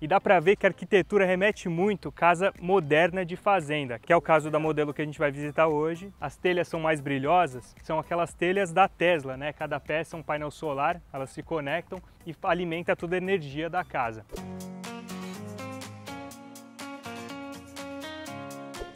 e dá para ver que a arquitetura remete muito casa moderna de fazenda, que é o caso da modelo que a gente vai visitar hoje. As telhas são mais brilhosas, são aquelas telhas da Tesla, né? Cada peça é um painel solar, elas se conectam e alimenta toda a energia da casa.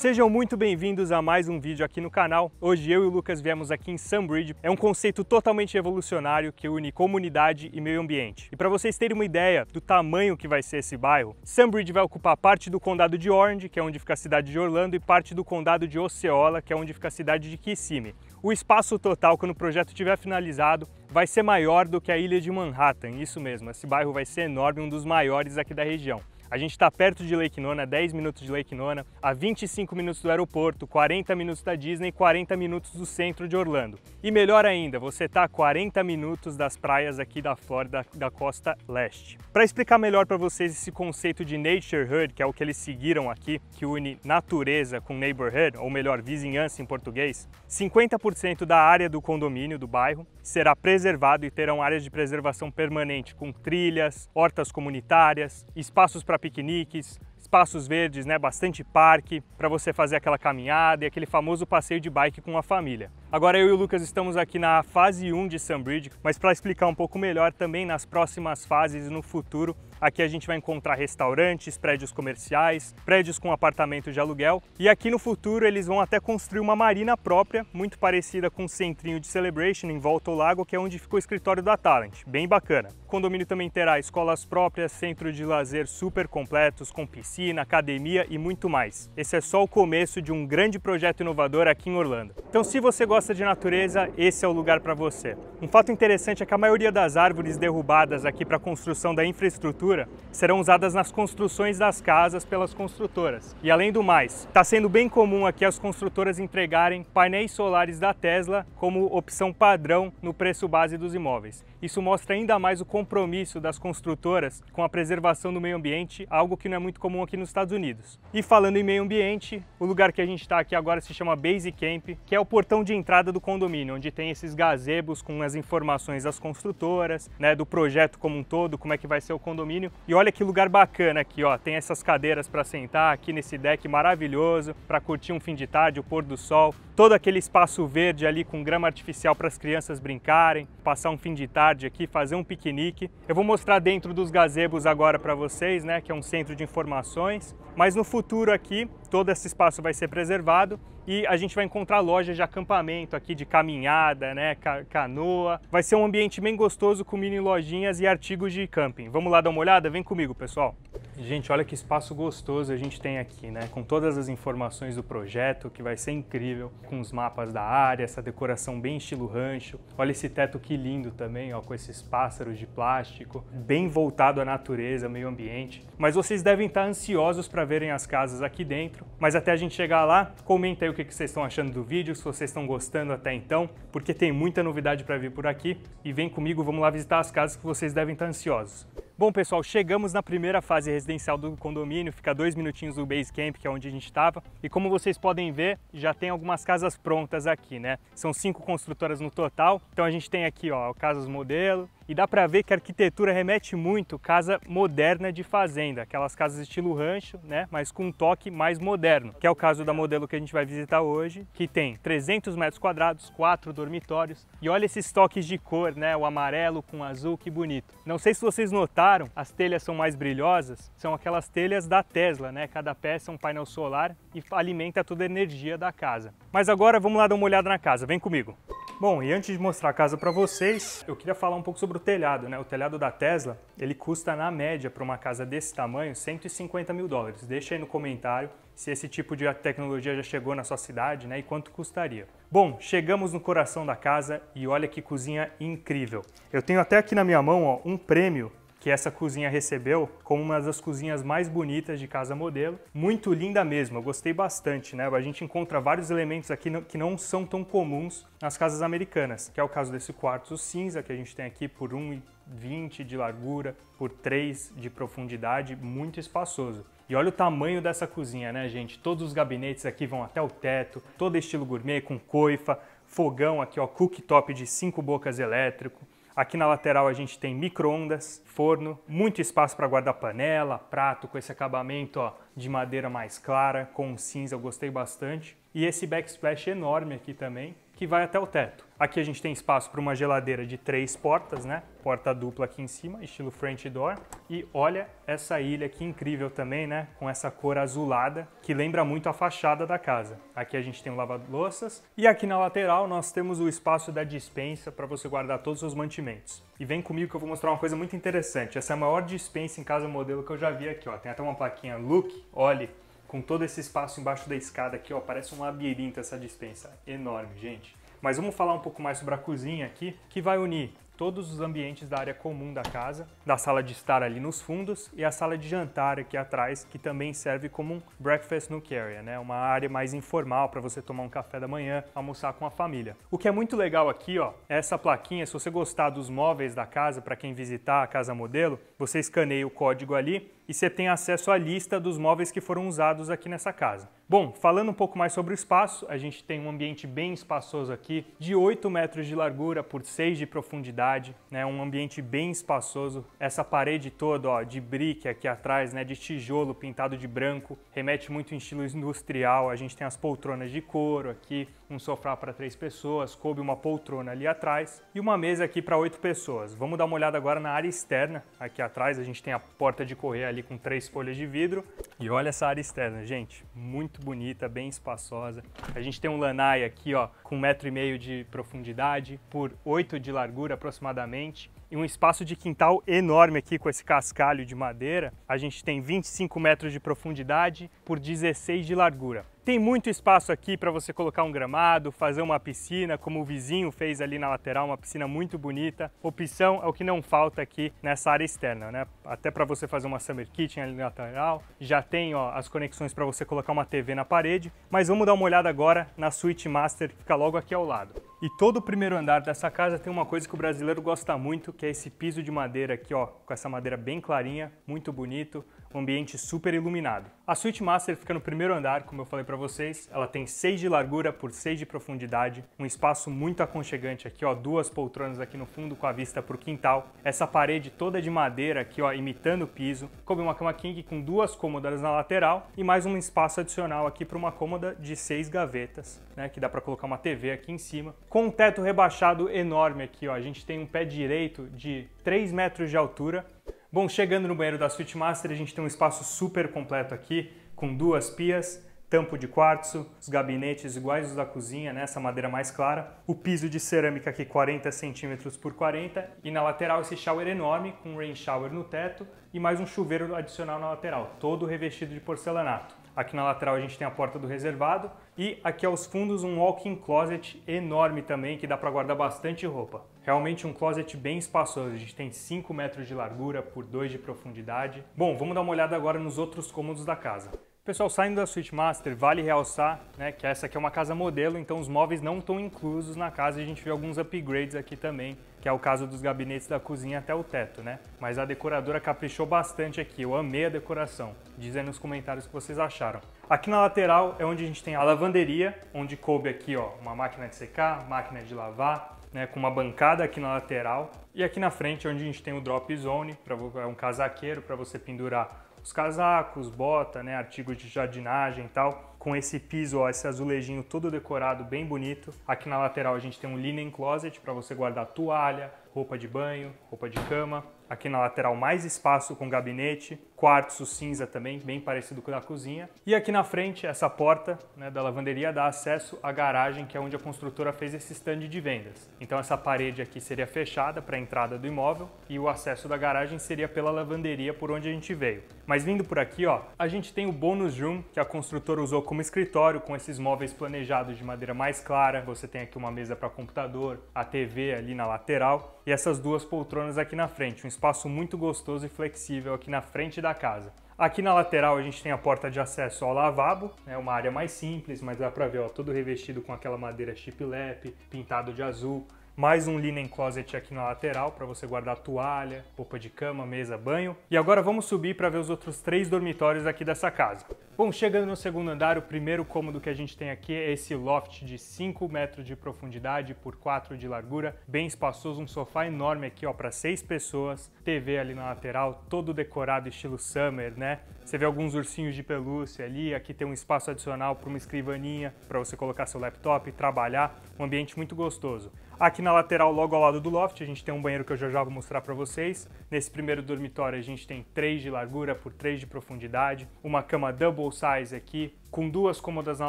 Sejam muito bem-vindos a mais um vídeo aqui no canal. Hoje eu e o Lucas viemos aqui em Sunbridge. É um conceito totalmente revolucionário que une comunidade e meio ambiente. E para vocês terem uma ideia do tamanho que vai ser esse bairro, Sunbridge vai ocupar parte do condado de Orange, que é onde fica a cidade de Orlando, e parte do condado de Osceola, que é onde fica a cidade de Kissimmee. O espaço total, quando o projeto estiver finalizado, vai ser maior do que a ilha de Manhattan, isso mesmo, esse bairro vai ser enorme, um dos maiores aqui da região. A gente está perto de Lake Nona, 10 minutos de Lake Nona, a 25 minutos do aeroporto, 40 minutos da Disney, 40 minutos do centro de Orlando. E melhor ainda, você está a 40 minutos das praias aqui da Flórida, da costa leste. Para explicar melhor para vocês esse conceito de naturehood, que é o que eles seguiram aqui, que une natureza com neighborhood, ou melhor, vizinhança em português, 50% da área do condomínio, do bairro, será preservado e terão áreas de preservação permanente, com trilhas, hortas comunitárias, espaços para piqueniques, espaços verdes, né, bastante parque para você fazer aquela caminhada e aquele famoso passeio de bike com a família. Agora eu e o Lucas estamos aqui na fase 1 de Sunbridge, mas para explicar um pouco melhor também nas próximas fases no futuro, aqui a gente vai encontrar restaurantes, prédios comerciais, prédios com apartamentos de aluguel e aqui no futuro eles vão até construir uma marina própria, muito parecida com o centrinho de Celebration em volta ao lago, que é onde ficou o escritório da Talent, bem bacana. O condomínio também terá escolas próprias, centro de lazer super completos com piscina, academia e muito mais. Esse é só o começo de um grande projeto inovador aqui em Orlando. Então se você gosta gosta de natureza, esse é o lugar para você. Um fato interessante é que a maioria das árvores derrubadas aqui para a construção da infraestrutura serão usadas nas construções das casas pelas construtoras. E além do mais, está sendo bem comum aqui as construtoras entregarem painéis solares da Tesla como opção padrão no preço base dos imóveis. Isso mostra ainda mais o compromisso das construtoras com a preservação do meio ambiente, algo que não é muito comum aqui nos Estados Unidos. E falando em meio ambiente, o lugar que a gente está aqui agora se chama Base Camp, que é o portão de entrada do condomínio, onde tem esses gazebos com as informações das construtoras, né, do projeto como um todo, como é que vai ser o condomínio. E olha que lugar bacana aqui, ó, tem essas cadeiras para sentar aqui nesse deck maravilhoso, para curtir um fim de tarde, o pôr do sol, todo aquele espaço verde ali com grama artificial para as crianças brincarem, passar um fim de tarde tarde aqui, fazer um piquenique. Eu vou mostrar dentro dos gazebos agora para vocês, né, que é um centro de informações, mas no futuro aqui todo esse espaço vai ser preservado e a gente vai encontrar lojas de acampamento aqui, de caminhada, né, canoa. Vai ser um ambiente bem gostoso com mini lojinhas e artigos de camping. Vamos lá dar uma olhada? Vem comigo, pessoal. Gente, olha que espaço gostoso a gente tem aqui, né? Com todas as informações do projeto, que vai ser incrível, com os mapas da área, essa decoração bem estilo rancho. Olha esse teto que lindo também, ó, com esses pássaros de plástico, bem voltado à natureza, meio ambiente. Mas vocês devem estar ansiosos para verem as casas aqui dentro. Mas até a gente chegar lá, comenta aí o que vocês estão achando do vídeo, se vocês estão gostando até então, porque tem muita novidade para vir por aqui e vem comigo, vamos lá visitar as casas que vocês devem estar ansiosos. Bom pessoal, chegamos na primeira fase residencial do condomínio, fica dois minutinhos do base camp, que é onde a gente estava, e como vocês podem ver, já tem algumas casas prontas aqui, né? São cinco construtoras no total, então a gente tem aqui ó, casas modelo, e dá para ver que a arquitetura remete muito casa moderna de fazenda, aquelas casas estilo rancho, né, mas com um toque mais moderno, que é o caso da modelo que a gente vai visitar hoje, que tem 300 metros quadrados, quatro dormitórios. E olha esses toques de cor, né, o amarelo com azul, que bonito. Não sei se vocês notaram, as telhas são mais brilhosas, são aquelas telhas da Tesla, né? Cada peça é um painel solar e alimenta toda a energia da casa. Mas agora vamos lá dar uma olhada na casa, vem comigo. Bom, e antes de mostrar a casa para vocês, eu queria falar um pouco sobre o telhado, né? O telhado da Tesla, ele custa na média para uma casa desse tamanho 150 mil dólares. Deixa aí no comentário se esse tipo de tecnologia já chegou na sua cidade, né? E quanto custaria. Bom, chegamos no coração da casa e olha que cozinha incrível. Eu tenho até aqui na minha mão ó, um prêmio que essa cozinha recebeu como uma das cozinhas mais bonitas de casa modelo. Muito linda mesmo, eu gostei bastante, né? A gente encontra vários elementos aqui que não são tão comuns nas casas americanas, que é o caso desse quarto cinza que a gente tem aqui por 1,20 de largura, por 3 de profundidade, muito espaçoso. E olha o tamanho dessa cozinha, né, gente? Todos os gabinetes aqui vão até o teto, todo estilo gourmet com coifa, fogão aqui, ó, cooktop de cinco bocas elétrico, Aqui na lateral a gente tem micro-ondas, forno, muito espaço para guardar panela, prato, com esse acabamento ó, de madeira mais clara, com cinza, eu gostei bastante. E esse backsplash enorme aqui também, que vai até o teto. Aqui a gente tem espaço para uma geladeira de três portas, né? Porta dupla aqui em cima, estilo French door. E olha essa ilha que incrível também, né? Com essa cor azulada, que lembra muito a fachada da casa. Aqui a gente tem o lava-louças. E aqui na lateral nós temos o espaço da dispensa para você guardar todos os mantimentos. E vem comigo que eu vou mostrar uma coisa muito interessante. Essa é a maior dispensa em casa modelo que eu já vi aqui, ó. Tem até uma plaquinha Look, olhe com todo esse espaço embaixo da escada aqui, ó, parece um labirinto essa dispensa, enorme, gente. Mas vamos falar um pouco mais sobre a cozinha aqui, que vai unir todos os ambientes da área comum da casa, da sala de estar ali nos fundos e a sala de jantar aqui atrás, que também serve como um breakfast no area, né? Uma área mais informal para você tomar um café da manhã, almoçar com a família. O que é muito legal aqui, ó, é essa plaquinha, se você gostar dos móveis da casa, para quem visitar a casa modelo, você escaneia o código ali e você tem acesso à lista dos móveis que foram usados aqui nessa casa. Bom, falando um pouco mais sobre o espaço, a gente tem um ambiente bem espaçoso aqui, de 8 metros de largura por 6 de profundidade, né? um ambiente bem espaçoso. Essa parede toda ó, de brick aqui atrás, né? de tijolo pintado de branco, remete muito em estilo industrial. A gente tem as poltronas de couro aqui, um sofá para três pessoas, coube uma poltrona ali atrás e uma mesa aqui para oito pessoas. Vamos dar uma olhada agora na área externa. Aqui atrás a gente tem a porta de correr ali ali com três folhas de vidro. E olha essa área externa, gente, muito bonita, bem espaçosa. A gente tem um lanai aqui, ó, com um metro e meio de profundidade por oito de largura aproximadamente e um espaço de quintal enorme aqui com esse cascalho de madeira. A gente tem 25 metros de profundidade por 16 de largura. Tem muito espaço aqui para você colocar um gramado, fazer uma piscina, como o vizinho fez ali na lateral, uma piscina muito bonita. Opção é o que não falta aqui nessa área externa, né? Até para você fazer uma summer kitchen ali na lateral. Já tem ó, as conexões para você colocar uma TV na parede. Mas vamos dar uma olhada agora na suíte master que fica logo aqui ao lado. E todo o primeiro andar dessa casa tem uma coisa que o brasileiro gosta muito, que é esse piso de madeira aqui, ó, com essa madeira bem clarinha, muito bonito um ambiente super iluminado. A Suite Master fica no primeiro andar, como eu falei para vocês, ela tem 6 de largura por 6 de profundidade, um espaço muito aconchegante aqui, ó, duas poltronas aqui no fundo com a vista para o quintal, essa parede toda de madeira aqui, ó, imitando o piso, coube uma cama king com duas cômodas na lateral e mais um espaço adicional aqui para uma cômoda de seis gavetas, né, que dá para colocar uma TV aqui em cima, com um teto rebaixado enorme aqui, ó, a gente tem um pé direito de 3 metros de altura, Bom, chegando no banheiro da Suite Master, a gente tem um espaço super completo aqui, com duas pias, tampo de quartzo, os gabinetes iguais os da cozinha, né? essa madeira mais clara, o piso de cerâmica aqui 40 centímetros por 40 e na lateral esse shower enorme com rain shower no teto e mais um chuveiro adicional na lateral, todo revestido de porcelanato. Aqui na lateral a gente tem a porta do reservado e aqui aos fundos um walk-in closet enorme também que dá para guardar bastante roupa. Realmente um closet bem espaçoso, a gente tem 5 metros de largura por 2 de profundidade. Bom, vamos dar uma olhada agora nos outros cômodos da casa. Pessoal, saindo da Switch Master, vale realçar né, que essa aqui é uma casa modelo, então os móveis não estão inclusos na casa e a gente viu alguns upgrades aqui também, que é o caso dos gabinetes da cozinha até o teto, né? Mas a decoradora caprichou bastante aqui, eu amei a decoração. Dizem nos comentários o que vocês acharam. Aqui na lateral é onde a gente tem a lavanderia, onde coube aqui ó, uma máquina de secar, máquina de lavar, né, com uma bancada aqui na lateral. E aqui na frente é onde a gente tem o drop zone, pra, é um casaqueiro para você pendurar os casacos, bota, né, artigos de jardinagem e tal, com esse piso, ó, esse azulejinho todo decorado, bem bonito. Aqui na lateral a gente tem um linen closet para você guardar toalha, roupa de banho, roupa de cama. Aqui na lateral mais espaço com gabinete, quartzo cinza também, bem parecido com a da cozinha. E aqui na frente, essa porta né, da lavanderia dá acesso à garagem, que é onde a construtora fez esse stand de vendas. Então essa parede aqui seria fechada para a entrada do imóvel e o acesso da garagem seria pela lavanderia por onde a gente veio. Mas vindo por aqui, ó, a gente tem o bonus room que a construtora usou como escritório com esses móveis planejados de madeira mais clara. Você tem aqui uma mesa para computador, a TV ali na lateral e essas duas poltronas aqui na frente. Um espaço muito gostoso e flexível aqui na frente da da casa. Aqui na lateral a gente tem a porta de acesso ao lavabo, é né, uma área mais simples, mas dá para ver ó, tudo revestido com aquela madeira shiplap, pintado de azul. Mais um linen closet aqui na lateral para você guardar toalha, roupa de cama, mesa, banho. E agora vamos subir para ver os outros três dormitórios aqui dessa casa. Bom, chegando no segundo andar, o primeiro cômodo que a gente tem aqui é esse loft de 5 metros de profundidade por 4 de largura, bem espaçoso, um sofá enorme aqui, ó, para seis pessoas, TV ali na lateral, todo decorado estilo summer, né? Você vê alguns ursinhos de pelúcia ali, aqui tem um espaço adicional para uma escrivaninha, para você colocar seu laptop e trabalhar, um ambiente muito gostoso. Aqui na lateral, logo ao lado do loft, a gente tem um banheiro que eu já já vou mostrar para vocês. Nesse primeiro dormitório, a gente tem 3 de largura por 3 de profundidade, uma cama double full size aqui, com duas cômodas na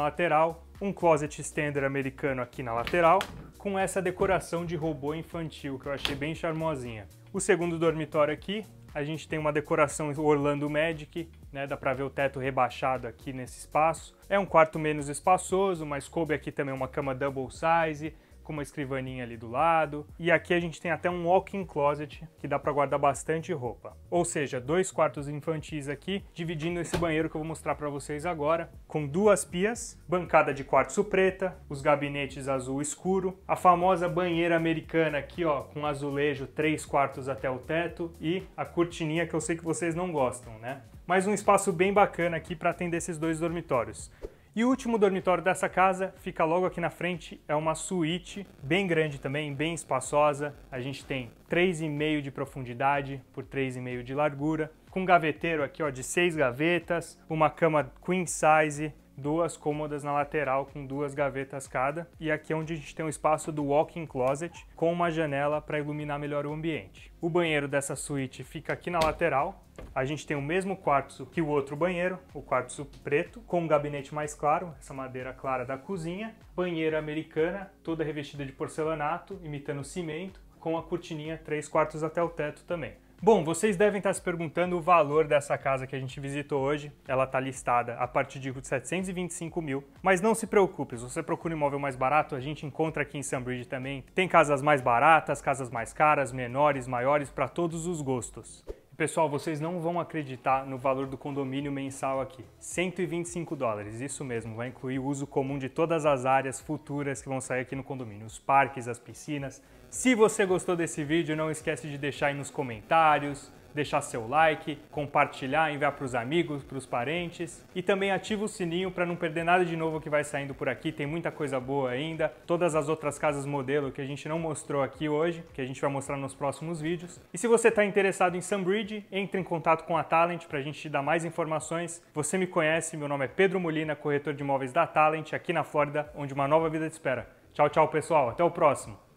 lateral, um closet extender americano aqui na lateral, com essa decoração de robô infantil que eu achei bem charmosinha. O segundo dormitório aqui, a gente tem uma decoração Orlando Magic, né? Dá para ver o teto rebaixado aqui nesse espaço. É um quarto menos espaçoso, mas coube aqui também uma cama double size, com uma escrivaninha ali do lado. E aqui a gente tem até um walk-in closet que dá para guardar bastante roupa. Ou seja, dois quartos infantis aqui, dividindo esse banheiro que eu vou mostrar para vocês agora, com duas pias, bancada de quartzo preta, os gabinetes azul escuro, a famosa banheira americana aqui, ó, com azulejo três quartos até o teto e a cortininha que eu sei que vocês não gostam, né? Mas um espaço bem bacana aqui para atender esses dois dormitórios. E o último dormitório dessa casa fica logo aqui na frente, é uma suíte bem grande também, bem espaçosa. A gente tem 3,5 de profundidade por 3,5 de largura, com gaveteiro aqui ó, de seis gavetas, uma cama queen size, duas cômodas na lateral com duas gavetas cada, e aqui é onde a gente tem o espaço do walk-in closet com uma janela para iluminar melhor o ambiente. O banheiro dessa suíte fica aqui na lateral, a gente tem o mesmo quartzo que o outro banheiro, o quartzo preto, com um gabinete mais claro, essa madeira clara da cozinha, banheira americana, toda revestida de porcelanato, imitando cimento, com a cortininha 3 quartos até o teto também. Bom, vocês devem estar se perguntando o valor dessa casa que a gente visitou hoje. Ela está listada a partir de 725 mil, mas não se preocupe, se você procura um imóvel mais barato, a gente encontra aqui em Sunbridge também. Tem casas mais baratas, casas mais caras, menores, maiores, para todos os gostos. Pessoal, vocês não vão acreditar no valor do condomínio mensal aqui. 125 dólares, isso mesmo, vai incluir o uso comum de todas as áreas futuras que vão sair aqui no condomínio, os parques, as piscinas, se você gostou desse vídeo, não esquece de deixar aí nos comentários, deixar seu like, compartilhar, enviar para os amigos, para os parentes e também ativa o sininho para não perder nada de novo que vai saindo por aqui. Tem muita coisa boa ainda. Todas as outras casas modelo que a gente não mostrou aqui hoje, que a gente vai mostrar nos próximos vídeos. E se você está interessado em Sunbridge, entre em contato com a Talent para a gente te dar mais informações. Você me conhece, meu nome é Pedro Molina, corretor de imóveis da Talent aqui na Flórida, onde uma nova vida te espera. Tchau, tchau pessoal, até o próximo.